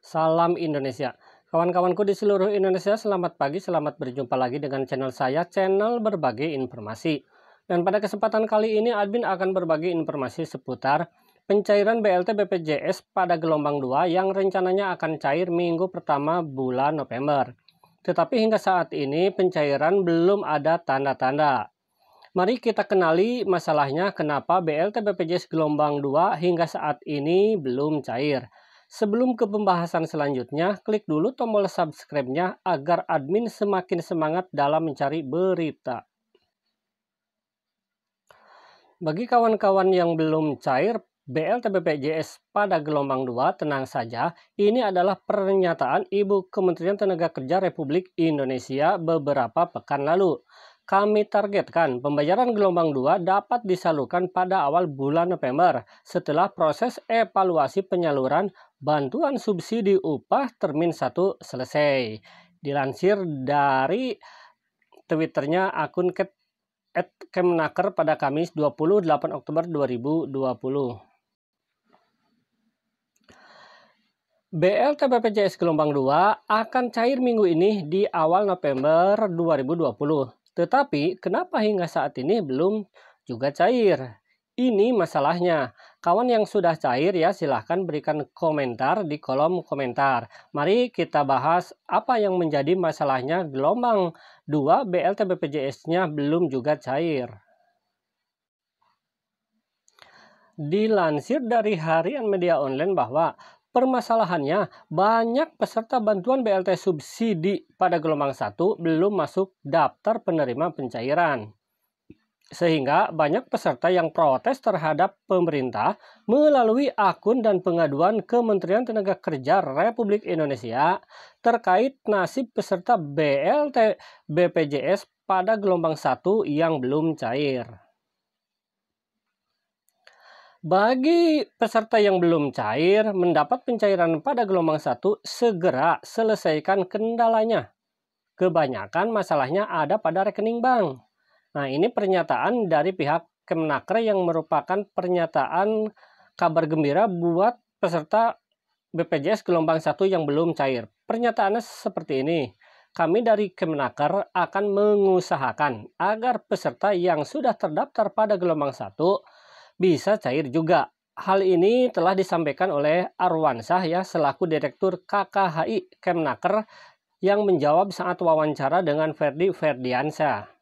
Salam Indonesia. Kawan-kawanku di seluruh Indonesia, selamat pagi, selamat berjumpa lagi dengan channel saya, channel berbagi informasi. Dan pada kesempatan kali ini, admin akan berbagi informasi seputar pencairan BLT BPJS pada gelombang 2 yang rencananya akan cair minggu pertama bulan November. Tetapi hingga saat ini, pencairan belum ada tanda-tanda. Mari kita kenali masalahnya kenapa BLT BPJS gelombang 2 hingga saat ini belum cair Sebelum ke pembahasan selanjutnya, klik dulu tombol subscribe-nya agar admin semakin semangat dalam mencari berita. Bagi kawan-kawan yang belum cair, BLTBPJS pada gelombang 2, tenang saja, ini adalah pernyataan Ibu Kementerian Tenaga Kerja Republik Indonesia beberapa pekan lalu kami targetkan pembayaran gelombang 2 dapat disalurkan pada awal bulan November setelah proses evaluasi penyaluran bantuan subsidi upah termin 1 selesai. Dilansir dari Twitternya akun @kemenaker Kemnaker pada Kamis 28 Oktober 2020. BLT BPJS gelombang 2 akan cair minggu ini di awal November 2020. Tetapi kenapa hingga saat ini belum juga cair? Ini masalahnya. Kawan yang sudah cair ya silahkan berikan komentar di kolom komentar. Mari kita bahas apa yang menjadi masalahnya gelombang 2 BLT BPJS-nya belum juga cair. Dilansir dari harian media online bahwa Permasalahannya, banyak peserta bantuan BLT subsidi pada gelombang 1 belum masuk daftar penerima pencairan. Sehingga banyak peserta yang protes terhadap pemerintah melalui akun dan pengaduan Kementerian Tenaga Kerja Republik Indonesia terkait nasib peserta BLT BPJS pada gelombang 1 yang belum cair. Bagi peserta yang belum cair, mendapat pencairan pada gelombang 1, segera selesaikan kendalanya. Kebanyakan masalahnya ada pada rekening bank. Nah, ini pernyataan dari pihak Kemenaker yang merupakan pernyataan kabar gembira buat peserta BPJS gelombang 1 yang belum cair. Pernyataannya seperti ini. Kami dari Kemenaker akan mengusahakan agar peserta yang sudah terdaftar pada gelombang 1 bisa cair juga. Hal ini telah disampaikan oleh Arwansyah ya selaku Direktur KKHI Kemnaker yang menjawab saat wawancara dengan Ferdi Ferdiansyah.